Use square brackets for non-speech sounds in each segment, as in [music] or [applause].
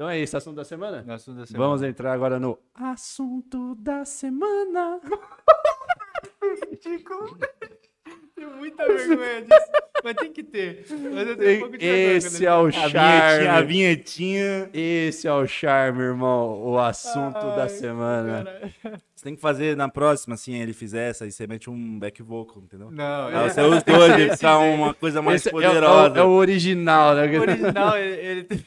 Então é isso, assunto da semana? É assunto da semana. Vamos entrar agora no assunto da semana. Ridículo. [laughs] Tenho muita vergonha disso. Mas tem que ter. Um Esse é o charme. A vinhetinha. Esse é o charme, irmão. O assunto Ai, da semana. Cara. Você tem que fazer na próxima, assim, ele fizer essa, e você mete um back vocal, entendeu? Não, é. Você usa hoje, [laughs] fica uma coisa mais Esse poderosa. É o, é o, original, né? [laughs] O original, ele... ele...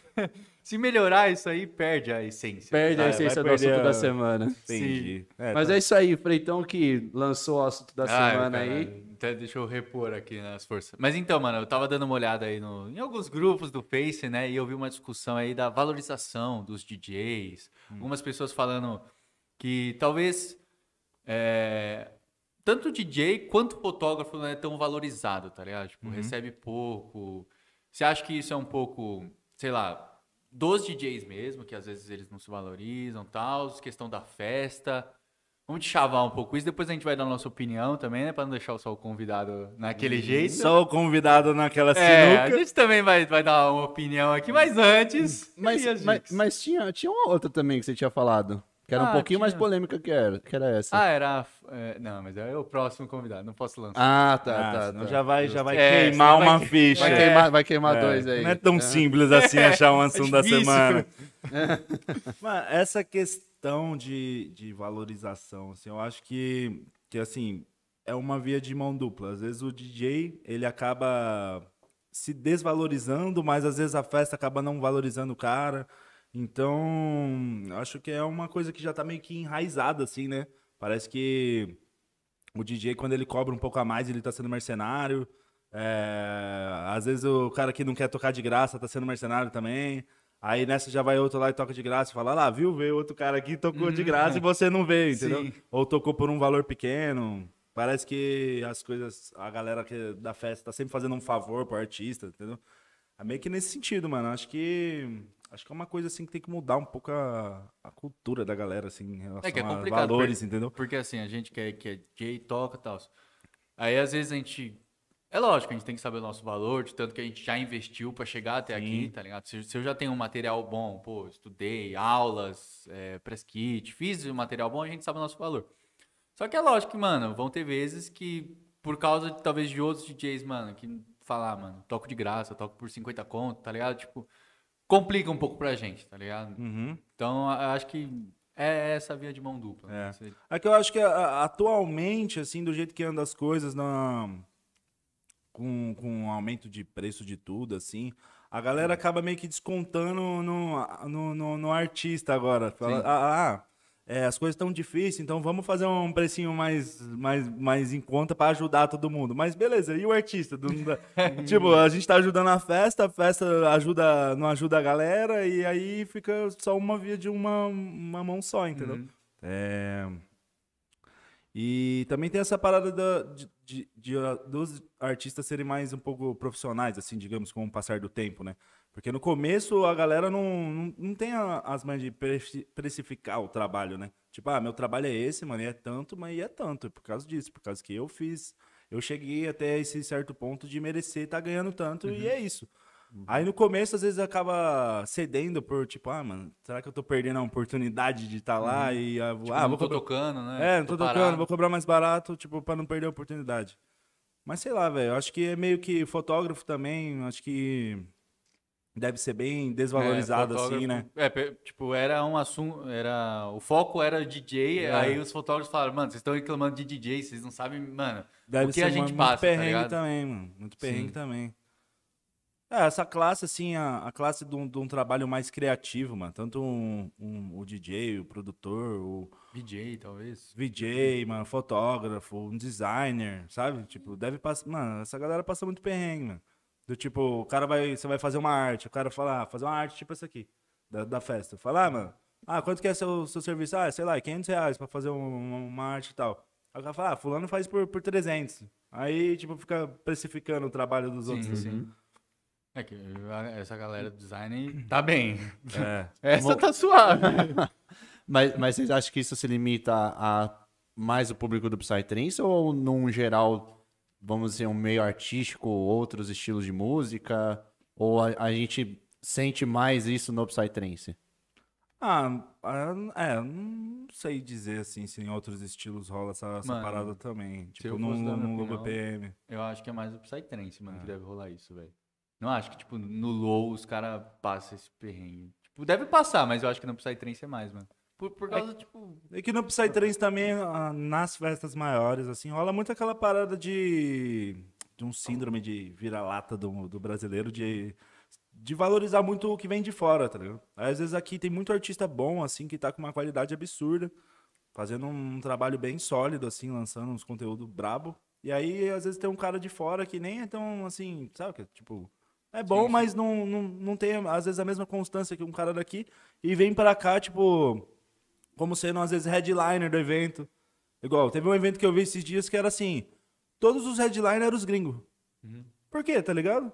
Se melhorar isso aí, perde a essência. Perde ah, a é, essência do assunto a... da semana. Entendi. É, Mas tá. é isso aí, Freitão que lançou o assunto da semana aí. Até então deixa eu repor aqui nas né, forças. Mas então, mano, eu tava dando uma olhada aí no, em alguns grupos do Face, né? E eu vi uma discussão aí da valorização dos DJs. Hum. Algumas pessoas falando que talvez é, tanto o DJ quanto o fotógrafo não é tão valorizado, tá ligado? Tipo, uhum. recebe pouco. Você acha que isso é um pouco, sei lá, dos DJs mesmo, que às vezes eles não se valorizam, tal, questão da festa. Vamos chavar um pouco isso, depois a gente vai dar a nossa opinião também, né? Pra não deixar só o convidado naquele jeito. Só o convidado naquela é, sinuca. É, a gente também vai, vai dar uma opinião aqui, mas antes... Mas, mas, mas, tinha, tinha uma outra também que você tinha falado. Que era ah, um pouquinho tinha... mais polêmica que era, que era essa. Ah, era. É, não, mas é o próximo convidado, não posso lançar. Ah, tá, ah, tá, tá. Já vai, já vai é, queimar uma vai, ficha. Vai queimar, vai queimar é, dois aí. Não é tão é. simples assim [laughs] achar um é assunto da semana. [laughs] Mas essa questão de, de valorização, assim, eu acho que, que assim, é uma via de mão dupla. Às vezes o DJ, ele acaba se desvalorizando, mas às vezes a festa acaba não valorizando o cara. Então, acho que é uma coisa que já tá meio que enraizada, assim, né? Parece que o DJ, quando ele cobra um pouco a mais, ele tá sendo mercenário. É... Às vezes o cara que não quer tocar de graça tá sendo mercenário também. Aí nessa já vai outro lá e toca de graça e fala, ah lá, viu, veio outro cara aqui tocou de uhum. graça e você não veio, entendeu? Sim. Ou tocou por um valor pequeno. Parece que as coisas, a galera que, da festa tá sempre fazendo um favor pro artista, entendeu? É meio que nesse sentido, mano. Acho que Acho que é uma coisa assim que tem que mudar um pouco a, a cultura da galera, assim, em relação é que é a valores, porque, entendeu? Porque assim, a gente quer que é Jay toca e tal. Aí às vezes a gente. É lógico, a gente tem que saber o nosso valor, de tanto que a gente já investiu para chegar até Sim. aqui, tá ligado? Se, se, eu já tenho um material bom, pô, estudei, aulas, é, press kit, fiz um material bom, a gente sabe o nosso valor. Só que é lógico que, mano, vão ter vezes que, por causa de, talvez de outros DJs, mano, que falar, ah, mano, toco de graça, toco por 50 conto, tá ligado? Tipo, complica um pouco pra gente, tá ligado? Uhum. Então, acho que é, é essa via de mão dupla. É, né? é que eu acho que atualmente, assim, do jeito que anda as coisas, na... com, com um aumento de preço de tudo, assim, a galera uhum. acaba meio que descontando no, no, no, no artista agora. Fala, ah, ah é, as coisas estão difíceis, então vamos fazer um precinho mais, mais, mais em conta para ajudar todo mundo. Mas beleza, e o artista? Do, do, [laughs] tipo, a gente está ajudando a festa, a festa ajuda, não ajuda a galera, e aí fica só uma via de uma, uma mão só, entendeu? Uhum. É... E também tem essa parada de, de, de, ah, dos artistas serem mais um pouco profissionais, assim, digamos, com o passar do tempo, né? Porque no começo a galera não, não, não tem a, as mães de precificar o trabalho, né? Tipo, ah, meu trabalho é esse, mano, e é tanto, mas é tanto, por causa disso, por causa que eu fiz, eu cheguei até esse certo ponto de merecer estar tá ganhando tanto, uhum. e é isso. Uhum. Aí no começo, às vezes, acaba cedendo por, tipo, ah, mano, será que eu tô perdendo a oportunidade de estar tá lá uhum. e... Ah, tipo, ah, não vou tô cobrar... tocando, né? É, não tô, tô tocando, parado. vou cobrar mais barato, tipo, pra não perder a oportunidade. Mas sei lá, velho, acho que é meio que fotógrafo também, acho que deve ser bem desvalorizado, é, assim, né? É, tipo, era um assunto. Era, o foco era DJ, é. aí os fotógrafos falaram, mano, vocês estão reclamando de DJ, vocês não sabem, mano. Deve o que ser a gente muito passa. Muito tá perrengue tá também, mano. Muito perrengue Sim. também. É, essa classe, assim, a, a classe de um, de um, trabalho mais criativo, mano. Tanto um, um, o DJ, o produtor, o. DJ talvez. DJ mano, fotógrafo, um designer, sabe? Tipo, deve passar. Mano, essa galera passa muito perrengue, mano. Do tipo, o cara vai. Você vai fazer uma arte, o cara fala, ah, fazer uma arte tipo essa aqui, da, da festa. Fala, ah, mano, ah, quanto que é seu, seu serviço? Ah, sei lá, 500 reais pra fazer uma, uma arte e tal. Aí o cara fala, ah, fulano faz por, por 300. Aí, tipo, fica precificando o trabalho dos sim, outros. Sim. Assim. É que eh, essa galera do design tá bem. É. [laughs] Essa Bom... tá suave. [laughs] mas, mas vocês acham que isso se limita a mais o público do Psytrance ou num geral, vamos dizer, um meio artístico, outros estilos de música? Ou a, a gente sente mais isso no Psytrance? Ah, ah é, não sei dizer assim se em outros estilos rola essa, mano, parada também. Tipo, no, no, no BPM. Eu acho que é mais o Psytrance, mano, é. que deve rolar isso, velho. Não acho que, tipo, no low os caras passam esse perrengue. Tipo, deve passar, mas eu acho que no Psytrance é mais, mano. Por, por causa, é, tipo... É que no Psytrance também, ah, nas festas maiores, assim, rola muito aquela parada de... De um síndrome de vira-lata do, do brasileiro, de de valorizar muito o que vem de fora, tá ligado? Às vezes aqui tem muito artista bom, assim, que tá com uma qualidade absurda, fazendo um trabalho bem sólido, assim, lançando uns conteúdos brabo. E aí, às vezes, tem um cara de fora que nem é tão, assim, sabe? Que, é? tipo, é bom, Sim. mas não, não, não tem, às vezes, a mesma constância que um cara daqui. E vem para cá, tipo, como sendo, às vezes, headliner do evento. Igual, teve um evento que eu vi esses dias que era assim: todos os headliners eram os gringos. Uhum. Por quê, tá ligado?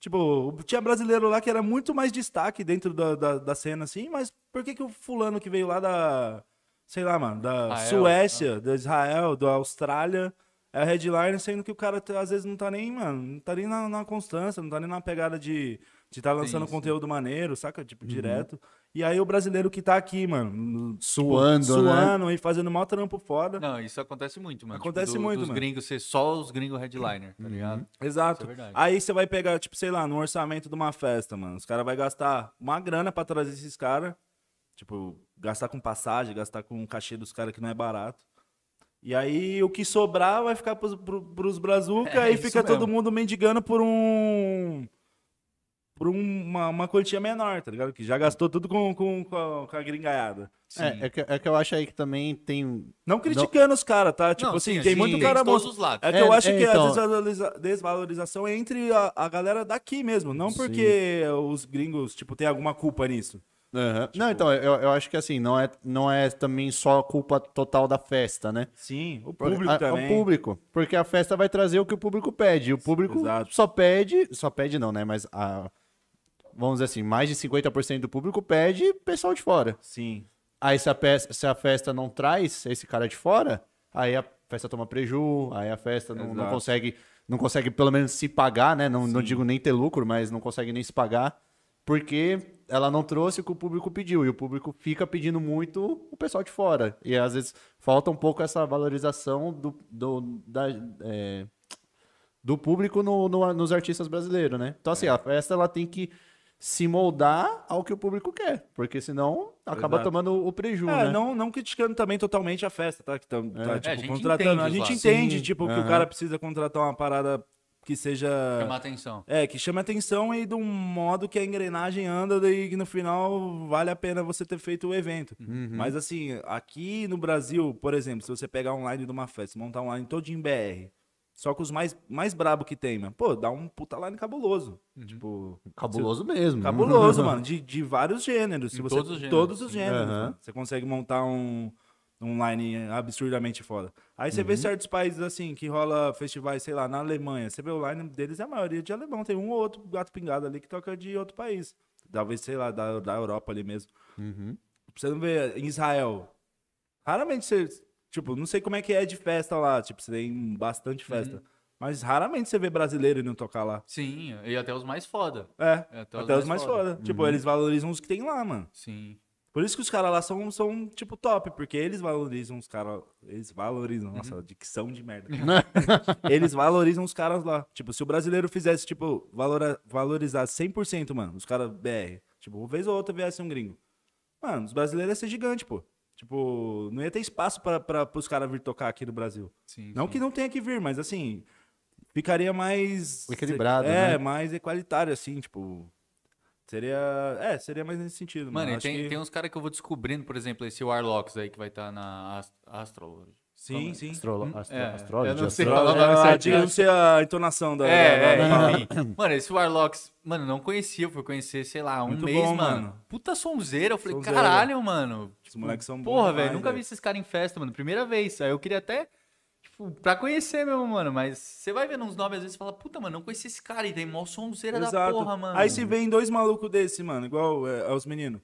Tipo, tinha brasileiro lá que era muito mais destaque dentro da, da, da, cena, assim, mas por que, que o fulano que veio lá da. Sei lá, mano, da Israel, Suécia, né? da Israel, da Austrália, é headline, sendo que o cara tá, às vezes não tá nem, mano, não tá nem na, na constância, não tá nem na pegada de de tá lançando sim, conteúdo maneiro, saca? Tipo, uhum. direto. E aí o brasileiro que tá aqui, mano, suando, tipo, suando né? e fazendo mal trampo foda. Não, isso acontece muito, mano. Acontece tipo, do, muito, dos mano. gringos ser só os gringos headliner, tá uhum. ligado? Exato. É aí você vai pegar, tipo, sei lá, no orçamento de uma festa, mano, os caras vai gastar uma grana para trazer esses caras, tipo, gastar com passagem, gastar com o cachê dos caras que não é barato. E aí o que sobrar vai ficar pros, pros brazuca é, e é fica todo mundo mendigando por um. Por uma, uma quantia menor, tá ligado? Que já gastou tudo com, com, com, a, com a gringaiada. É, é que, é, que, eu acho aí que também tem. Não criticando não... os caras, tá? Tipo não, assim, sim, tem sim, muito cara todos os lados. É que eu é, acho é, que então... a desvaloriza... desvalorização é entre a, a, galera daqui mesmo. Não porque sim. os gringos, tipo, tem alguma culpa nisso. Uhum. Tipo... Não, então, eu, eu acho que assim, não é, não é também só culpa total da festa, né? Sim, o público a, também. O público, porque a festa vai trazer o que o público pede. O público Exato. só pede, só pede não, né? Mas a, vamos dizer assim, mais de 50% do público pede pessoal de fora. Sim. Aí se a, festa, se a festa não traz esse cara de fora, aí a festa toma preju, aí a festa não, não consegue, não consegue pelo menos se pagar, né? Não, não digo nem ter lucro, mas não consegue nem se pagar, porque ela não trouxe o que o público pediu. E o público fica pedindo muito o pessoal de fora. E às vezes falta um pouco essa valorização do, do, da, é, do público no, no, nos artistas brasileiros, né? Então, assim, é. a festa ela tem que se moldar ao que o público quer, porque senão acaba Exato. tomando o prejuízo. É, né? não, não criticando também totalmente a festa, tá? Que é. tá, é. tá tipo, é, a gente contratando. Entende, a gente entende, tipo, uhum. que o cara precisa contratar uma parada que seja. Chamar atenção. É, que chame atenção e de um modo que a engrenagem anda e que no final vale a pena você ter feito o evento. Uhum. Mas assim, aqui no Brasil, por exemplo, se você pegar online de uma festa, montar um line todo em BR. Só com os mais, mais brabo que tem, mano. Pô, dá um puta line cabuloso. Uhum. Tipo. Cabuloso mesmo. Cabuloso, [laughs] mano. De, de vários gêneros. Se você... todos os gêneros. Todos os gêneros. Uhum. Você consegue montar um online absurdamente foda. Aí você uhum. vê certos países assim, que rola festivais, sei lá, na Alemanha. Você vê o line deles, é a maioria de alemão. Tem um ou outro gato pingado ali que toca de outro país. Talvez, sei lá, da, da Europa ali mesmo. Uhum. Você não vê em Israel. Raramente você. Tipo, não sei como é que é de festa lá. Tipo, você tem bastante uhum. festa. Uhum. Mas raramente você vê brasileiro e não tocar lá. Sim, e até os mais foda. É, até, até os, mais, mais foda. foda. Tipo, uhum. eles valorizam os que tem lá, mano. Sim. Por isso que os caras lá são, são, tipo, top, porque eles valorizam os caras. Eles valorizam. Uhum. Nossa, dicção de merda. [laughs] eles valorizam os caras lá. Tipo, se o brasileiro fizesse, tipo, valora, valorizar 100%, mano, os caras BR. Tipo, uma vez ou outra viesse um gringo. Mano, os brasileiros iam ser gigante, pô. Tipo, não ia ter espaço para os caras vir tocar aqui no Brasil. Sim, não sim. que não tenha que vir, mas assim, ficaria mais. Equilibrado. É, né? mais equalitário, assim, tipo. Seria. É, seria mais nesse sentido. Mano, mano. Tem, que... tem uns caras que eu vou descobrindo, por exemplo, esse Warlocks aí que vai estar tá na Astro. Sim, sim. Astrolo... Hum? Astro... É. Eu não sei não sei ah, a entonação da... É, da, é, da, é, Mano, esse Warlocks... Mano, não conhecia. Fui conhecer, sei lá, um Muito mês, bom, mano. mano. Puta sonzeira. Eu falei, sonzeira. caralho, mano. Os moleques são tipo, bons Porra, velho. Nunca vi esses caras em festa, mano. Primeira vez. Aí eu queria até tipo, pra conhecer mesmo, mano. Mas você vai vendo uns nove às vezes e fala, puta, mano, não conheci esse cara e tem mó sonzeira Exato. da porra, mano. Aí se vem dois malucos desse, mano, igual é, aos é meninos.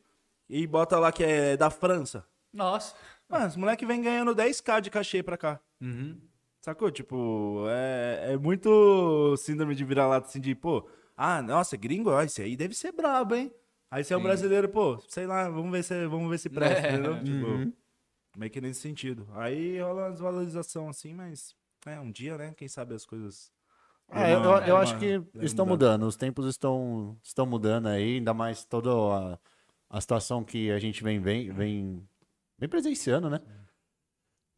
E bota lá que é da França. Nossa. Mano, os moleque vem ganhando 10k de cachê pra cá. Uhum. Sacou? Tipo, é, é muito síndrome de vira-lata, assim, de, pô, ah, nossa, gringo, ó, esse aí deve ser brabo, hein? Aí você é um brasileiro, pô, sei lá, vamos ver se, vamos ver se presta, [laughs] é. entendeu? Tipo... Uhum. Meio que nesse sentido. Aí rola uma desvalorização assim, mas é um dia, né? Quem sabe as coisas. É, eu, eu, né, eu acho que estão mudando. os tempos estão, estão mudando aí, ainda mais toda a, a situação que a gente vem, vem, vem, vem presenciando, né?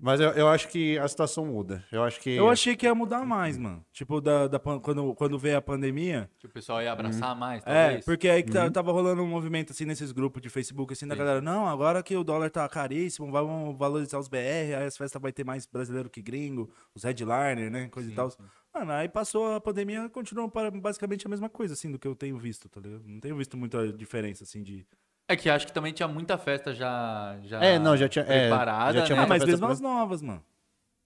Mas eu, eu acho que a situação muda. Eu acho que. Eu achei que ia mudar mais, mano. Tipo, da, da quando, quando veio a pandemia. Que o pessoal ia abraçar uhum. mais, É, porque aí que tá, uhum. tava rolando um movimento assim nesses grupos de Facebook, assim, da galera. Não, agora que o dólar tá caríssimo, vamos valorizar os BR, aí as festas vai ter mais brasileiro que gringo, os headliner, né? Coisa e tal. Mano, aí passou a pandemia, continuou para- basicamente a mesma coisa, assim, do que eu tenho visto, tá ligado? Não tenho visto muita diferença, assim, de é que acho que também tinha muita festa já, já É, não, já tinha. É, preparada, é, já tinha né? Ah, mas mesmo pra- as novas, mano.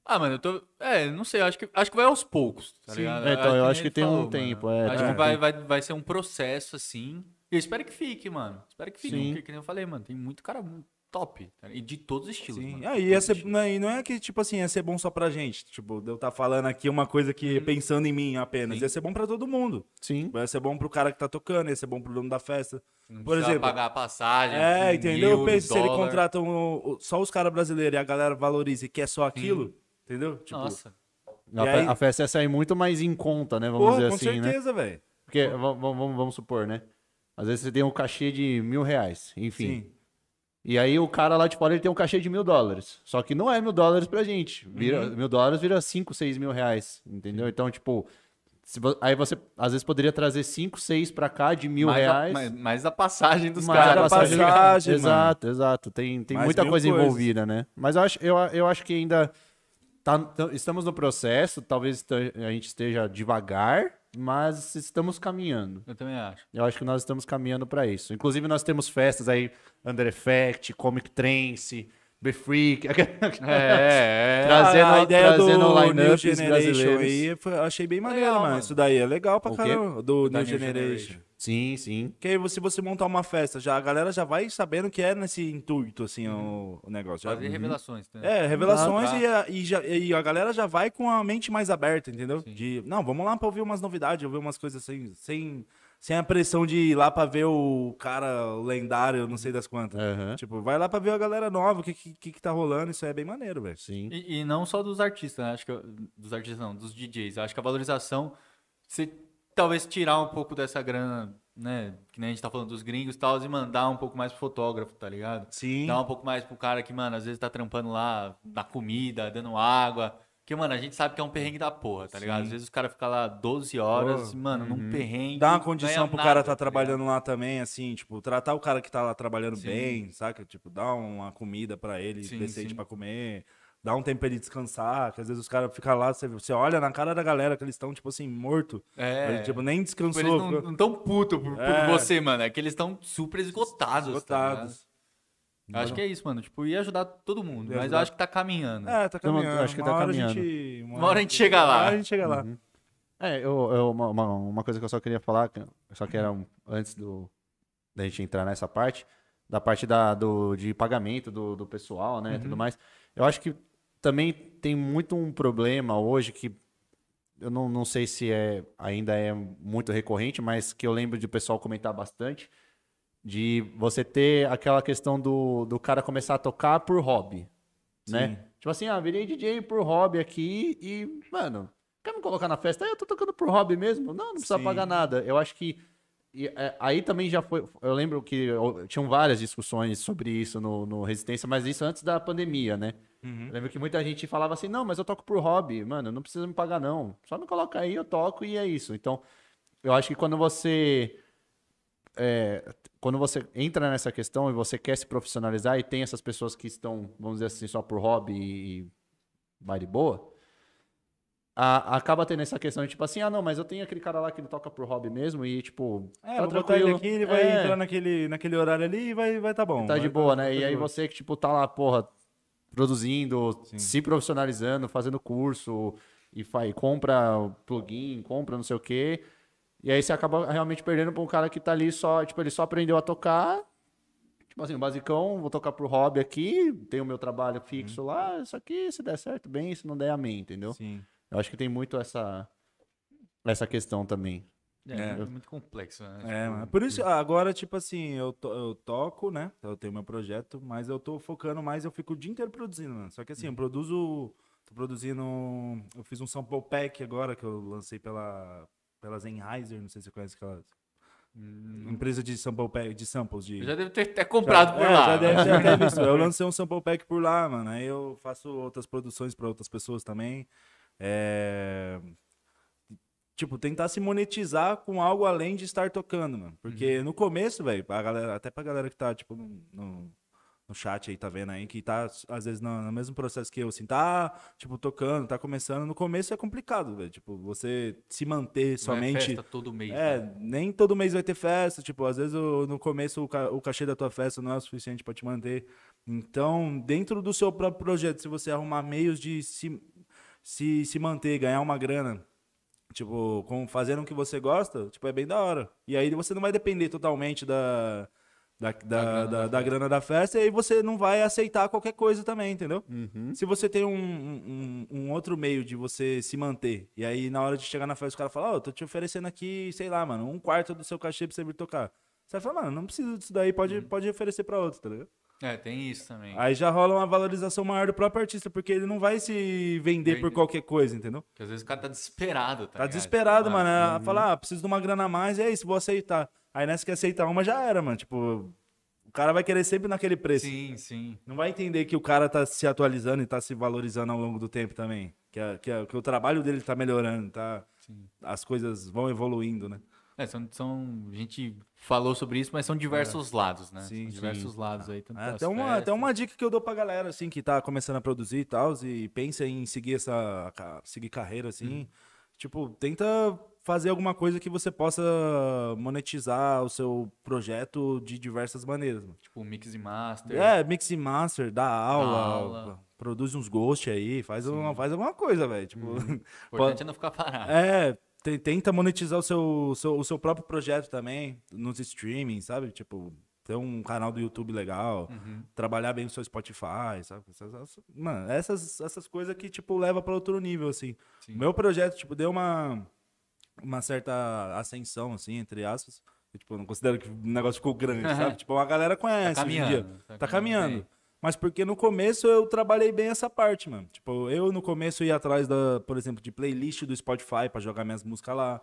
Ah, mano, eu tô. É, não sei, acho que, acho que vai aos poucos, tá Sim. ligado? É, então, eu acho que tem um mano. tempo, é, acho que vai, vai, vai ser um processo assim. E eu espero que fique, mano. Espero que fique, porque, que nem eu falei, mano, tem muito cara top. Tá e de todos os estilos. Sim, aí ah, ser, não, é, não é que, tipo assim, ia ser bom só pra gente. Tipo, eu tá falando aqui uma coisa que hum. pensando em mim apenas. Sim. Ia ser bom pra todo mundo. Sim. Ia ser bom pro cara que tá tocando, ia ser bom pro dono da festa. Não Por exemplo, pagar a passagem. É, entendeu? Mil, eu penso se ele contrata um, só os caras brasileiros e a galera valoriza e quer é só aquilo, entendeu? Tipo, Nossa. A, aí... a, festa ia sair muito mais em conta, né? Vamos Porra, dizer assim. Com né? certeza, né? velho. Porque, vamos, vamos, vamos supor, né? Às vezes você tem um cachê de mil reais, enfim. Sim. E aí o cara lá de fora ele tem um cachê de mil dólares. Só que não é mil dólares pra gente. Vira, uhum. Mil dólares vira cinco, seis mil reais. Entendeu? Então, tipo. Se, aí você, às vezes, poderia trazer cinco, seis pra cá de mil mais reais. A, mais, mais a passagem dos mais caras. A passagem, a passagem exato, exato. Tem, tem muita coisa, envolvida, né? Mas eu acho, eu, eu acho que ainda. Tá, estamos no processo, talvez a gente esteja devagar, mas estamos caminhando. Eu também acho. Eu acho que nós estamos caminhando para isso. Inclusive, nós temos festas aí, Under Effect, Comic Trance, Be Freak. [laughs] É, é, trazendo ah, a, a ideia trazendo do New Generation aí, foi, achei bem maneiro, legal, mano. Isso daí é legal pra caramba, do New, New Generation. Generation. Sim, sim. Que aí, se você montar uma festa, já, a galera já vai sabendo que é nesse intuito, assim, uhum. o, o, negócio. Fazer uhum. revelações. Tá? É, revelações ah, tá. e, a, e, já, e a galera já vai com a mente mais aberta, entendeu? Sim. De, não, vamos lá pra ouvir umas novidades, ouvir umas coisas assim, sem sem a pressão de ir lá pra ver o cara lendário, não sei das quantas. Uhum. Tipo, vai lá pra ver a galera nova, o que, que, que tá rolando, isso é bem maneiro, velho. Sim. E, e, não só dos artistas, né? Acho que. Dos artistas não, dos DJs. Acho que a valorização, se talvez tirar um pouco dessa grana, né? Que nem a gente tá falando dos gringos e tal, e mandar um pouco mais pro fotógrafo, tá ligado? Sim. Dar um pouco mais pro cara que, mano, às vezes tá trampando lá na comida, dando água porque, mano, a gente sabe que é um perrengue da porra, tá Sim. ligado? Às vezes os caras ficam lá 12 horas, oh, mano, uhum. num perrengue. Dá uma condição pro nada, cara tá, tá trabalhando ligado? lá também, assim, tipo, tratar o cara que tá lá trabalhando sim. bem, saca? Tipo, dá uma comida para ele sim, decente para pra comer, dá um tempo pra ele descansar, que às vezes os caras ficam lá, você, você olha na cara da galera que eles estão, tipo assim, morto. É. Ele, tipo, nem descansou. Tipo, eles não, não tão puto por, é. por, você, mano. É que eles estão super esgotados. Tá esgotados. Tá Acho que é isso, mano. Tipo, ia ajudar todo mundo, mas eu acho que tá caminhando. É, tá caminhando. Então, acho que uma tá caminhando. Gente, uma, uma, hora a gente chega lá. Uma hora a gente chega lá. Uhum. É, eu, eu uma, uma, uma, coisa que eu só queria falar, só que era um, antes do, da gente entrar nessa parte, da parte da, do, de pagamento do, do pessoal, né, uhum. tudo mais. Eu acho que também tem muito um problema hoje que eu não, não sei se é, ainda é muito recorrente, mas que eu lembro de o pessoal comentar bastante, de você ter aquela questão do, do cara começar a tocar por hobby, né? Sim. né? Tipo assim, ah, virei DJ por hobby aqui e, mano, quer me colocar na festa? Ah, eu tô tocando por hobby mesmo? Não, não precisa Sim. pagar nada. Eu acho que e, é, aí também já foi. Eu lembro que eu, tinham várias discussões sobre isso no, no, Resistência, mas isso antes da pandemia, né? Uhum. lembro que muita gente falava assim: não, mas eu toco por hobby, mano, não precisa me pagar, não. Só me coloca aí, eu toco e é isso. Então, eu acho que quando você é, quando você entra nessa questão e você quer se profissionalizar e tem essas pessoas que estão, vamos dizer assim, só por hobby e vai de boa, a, acaba tendo essa questão de tipo assim, ah não, mas eu tenho aquele cara lá que ele toca por hobby mesmo e tipo, é, tá tranquilo. ele aqui, ele vai é. entrar naquele, naquele horário ali e vai, vai tá bom. Tá vai, tá de né? boa, né? Tá e aí você que tipo tá lá, porra, produzindo, Sim. se profissionalizando, fazendo curso e faz, compra plugin, compra não sei o quê e aí você acaba realmente perdendo pra um cara que tá ali só, tipo, ele só aprendeu a tocar. Tipo assim, basicão, vou tocar pro hobby aqui, tenho o meu trabalho fixo hum. lá, isso aqui, se der certo, bem, se não der, amém, entendeu? Sim. Eu acho que tem muito essa, essa questão também. É, é, é muito complexo, né? É, tipo, por isso, ah, agora, tipo assim, eu, to, eu toco, né? Eu tenho meu projeto, mas eu tô focando mais, eu fico o dia inteiro produzindo, mano. Só que assim, eu uhum. produzo. Tô produzindo. Eu fiz um sample pack agora que eu lancei pela, pelas Enheiser, não sei se você conhece aquelas. Hum. Empresa de sample pack, de samples. De... Eu já deve ter até comprado já, por é, lá. Já deve, ter [laughs] visto. Eu lancei um sample pack por lá, mano. Aí eu faço outras produções para outras pessoas também. É... Tipo, tentar se monetizar com algo além de estar tocando, mano. Porque uhum. no começo, velho, até pra galera que tá, tipo, no, no chat aí, tá vendo aí, que tá, às vezes, no, no, mesmo processo que eu, assim, tá, tipo, tocando, tá começando. No começo é complicado, velho. Tipo, você se manter Não é somente. É festa todo mês. É, né? nem todo mês vai ter festa. Tipo, às vezes o, no começo o, ca, o cachê da tua festa não é o suficiente para te manter. Então, dentro do seu próprio projeto, se você arrumar meios de se, se, se manter, ganhar uma grana, tipo, com, fazendo o que você gosta, tipo, é bem da hora. E aí você não vai depender totalmente da, da, da, da, da, grana da festa, e aí você não vai aceitar qualquer coisa também, entendeu? Uhum. Se você tem um, um, um, outro meio de você se manter, e aí na hora de chegar na festa o cara fala, ó, oh, tô te oferecendo aqui, sei lá, mano, um quarto do seu cachê pra você vir tocar. Você vai falar, mano, não preciso disso daí, pode, uhum. pode oferecer pra outro, tá ligado? É, tem isso também. Aí já rola uma valorização maior do próprio artista, porque ele não vai se vender por qualquer coisa, entendeu? Porque às vezes o cara tá desesperado, tá? Tá ligado? desesperado, tipo, é ah, mano. Uhum. Fala, ah, preciso de uma grana a mais, e é isso, vou aceitar. Aí nessa que aceitar uma já era, mano. Tipo, o cara vai querer sempre naquele preço. Sim, sim. Não vai entender que o cara tá se atualizando e tá se valorizando ao longo do tempo também. Que, que, que o trabalho dele tá melhorando, tá? Sim. As coisas vão evoluindo, né? É, são, são, a gente falou sobre isso, mas são diversos é. lados, né? Sim, são diversos sim. lados aí. Tanto é, até, uma, até uma dica que eu dou pra galera, assim, que tá começando a produzir e tal, e pensa em seguir essa. seguir carreira, assim. Hum. Tipo, tenta fazer alguma coisa que você possa monetizar o seu projeto de diversas maneiras. Mano. Tipo mix e master. É, mix e master, dá aula, aula. produz uns ghosts aí, faz, uma, faz alguma coisa, velho. Tipo, hum. [laughs] Importante é não ficar parado. É, tenta monetizar o seu, o seu, o seu próprio projeto também, nos streaming, sabe? Tipo, ter um canal do YouTube legal, uhum. trabalhar bem o seu Spotify, sabe? Essas, mano, essas, essas coisas que, tipo, leva para outro nível, assim. Sim. Meu projeto, tipo, deu uma uma certa ascensão, assim, entre aspas. Eu, tipo, eu não considero que o negócio ficou grande, sabe? [laughs] Tipo, a galera tá conhece tá hoje em dia. Tá, tá caminhando. Mas porque no começo eu trabalhei bem essa parte, mano. Tipo, eu no começo ia atrás da, por exemplo, de playlist do Spotify para jogar minhas músicas lá.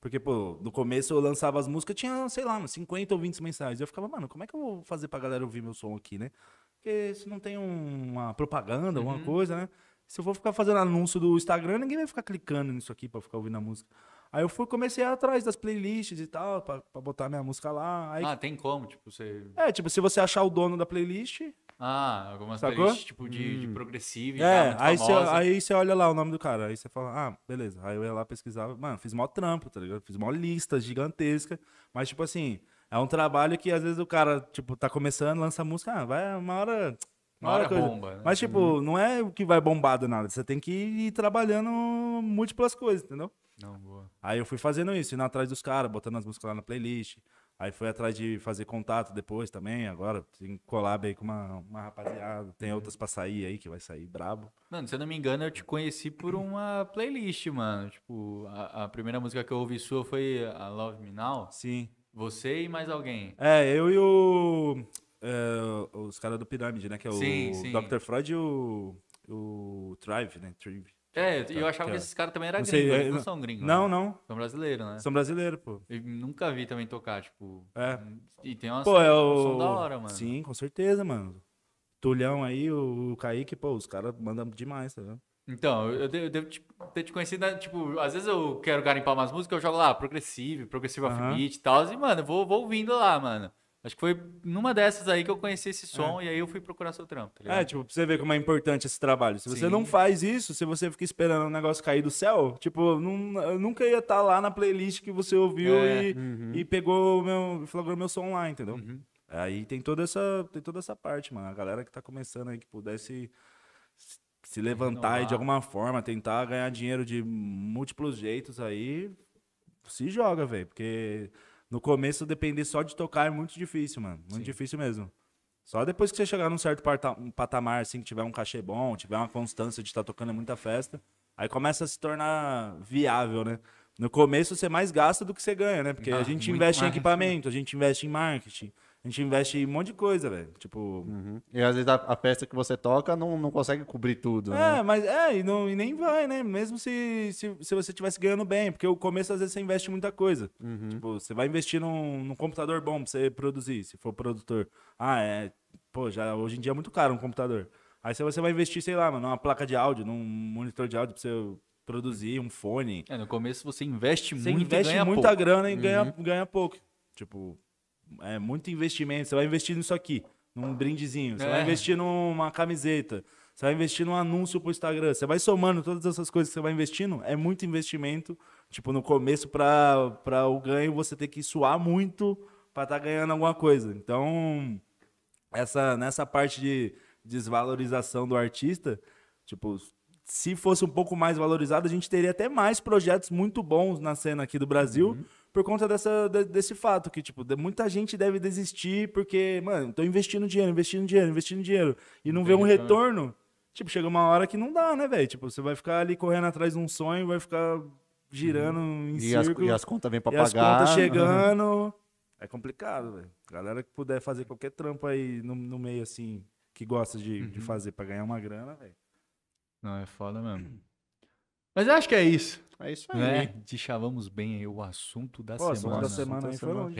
Porque, pô, no começo eu lançava as músicas, tinha, sei lá, uns 50 ou 20 mensagens. Eu ficava, mano, como é que eu vou fazer pra galera ouvir meu som aqui, né? Porque se não tem um, uma propaganda, alguma uhum. coisa, né? Se eu for ficar fazendo anúncio do Instagram, ninguém vai ficar clicando nisso aqui pra ficar ouvindo a música. Aí eu fui, comecei atrás das playlists e tal, pra, pra botar minha música lá. Aí... Ah, tem como, tipo, você. É, tipo, se você achar o dono da playlist. Ah, algumas sacou? playlists, tipo, de, hum. de progressivo é, tal. aí você Aí você olha lá o nome do cara, aí você fala, ah, beleza. Aí eu ia lá pesquisava, mano, fiz mó trampo, tá ligado? Fiz mó lista gigantesca. Mas, tipo assim, é um trabalho que às vezes o cara, tipo, tá começando, lança música, ah, vai uma hora. Uma hora coisa. bomba. Né? Mas, tipo, uhum. não é o que vai bombar do nada. Você tem que ir trabalhando múltiplas coisas, entendeu? Não, boa. Aí eu fui fazendo isso, indo atrás dos caras, botando as músicas lá na playlist. Aí fui atrás de fazer contato depois também, agora tem collab aí com uma, uma rapaziada. Tem outras pra sair aí, que vai sair brabo. Mano, se eu não me engano, eu te conheci por uma playlist, mano. Tipo, a, a primeira música que eu ouvi sua foi a Love Me Now. Sim. Você e mais alguém. É, eu e o... É, os caras do Pirâmide, né? Que é o sim, sim. Dr. Freud e o, o Thrive, né? Thrive. É, tá, eu achava que, que é. esses caras também eram gringos, eles não são gringos. Não, né? não. São brasileiros, né? São brasileiros, pô. Eu nunca vi também tocar, tipo. É. E tem umas pô, é o... da hora, mano. Sim, com certeza, mano. Tulhão aí, o Kaique, pô, os caras mandam demais, tá vendo? Então, eu devo, eu devo ter te conhecido, né? tipo, às vezes eu quero garimpar umas músicas, eu jogo lá, progressivo, progressivo uhum. e tal, e, mano, eu vou, vou ouvindo lá, mano. Acho que foi numa dessas aí que eu conheci esse é. som é. e aí eu fui procurar seu trampo. Tá é, tipo, pra você ver como é importante esse trabalho. Se você Sim. não faz isso, se você fica esperando um negócio cair do céu, tipo, não, eu nunca ia estar tá lá na playlist que você ouviu é. e, uhum. e pegou meu, flagrou meu som lá, entendeu? Uhum. Aí tem toda essa, tem toda essa parte, mano. A galera que tá começando aí que pudesse se levantar e de alguma forma tentar ganhar dinheiro de múltiplos jeitos aí, se joga, velho, porque no começo, depender só de tocar é muito difícil, mano. Muito Sim. difícil mesmo. Só depois que você chegar num certo patamar, assim, que tiver um cachê bom, tiver uma constância de estar tá tocando muita festa, aí começa a se tornar viável, né? No começo você mais gasta do que você ganha, né? Porque ah, a gente investe em né? equipamento, a gente investe em marketing, a gente investe em um monte de coisa, velho. Tipo. Uhum. E às vezes a, a, festa que você toca não, não consegue cobrir tudo. É, né? mas é, e, não, e nem vai, né? Mesmo se, se, se você estivesse ganhando bem, porque o começo às vezes você investe muita coisa. Uhum. Tipo, você vai investir num, num computador bom pra você produzir, se for produtor. Ah, é. Pô, já, hoje em dia é muito caro um computador. Aí você vai investir, sei lá, mano, numa placa de áudio, num monitor de áudio pra você produzir, um fone. É, no começo você investe você muito. Você investe muita pouco. grana e uhum. ganha, ganha pouco. Tipo, é muito investimento. Você vai investir nisso aqui, num brindezinho. Você é. vai investir numa camiseta. Você vai investir num anúncio pro Instagram. Você vai somando todas essas coisas que você vai investindo. É muito investimento. Tipo, no começo, para o ganho, você tem que suar muito para estar tá ganhando alguma coisa. Então, essa nessa parte de desvalorização do artista, tipo, se fosse um pouco mais valorizado, a gente teria até mais projetos muito bons na cena aqui do Brasil. Uhum. Por conta dessa, de, desse fato que, tipo, muita gente deve desistir porque, mano, tô investindo dinheiro, investindo dinheiro, investindo dinheiro. E não vê um retorno. Tipo, chega uma hora que não dá, né, velho? Tipo, você vai ficar ali correndo atrás de um sonho, vai ficar girando uhum. em e círculo. As, e as contas vêm pra pagar. as contas uhum. chegando. Uhum. É complicado, velho. Galera que puder fazer qualquer trampo aí no, no meio, assim, que gosta de, de uhum. fazer pra ganhar uma grana, velho. Não, é foda mesmo. Mas eu acho que é isso. É isso né? aí. Né? Deschavamos bem aí o assunto da Pô, semana. assunto da semana aí foi longe.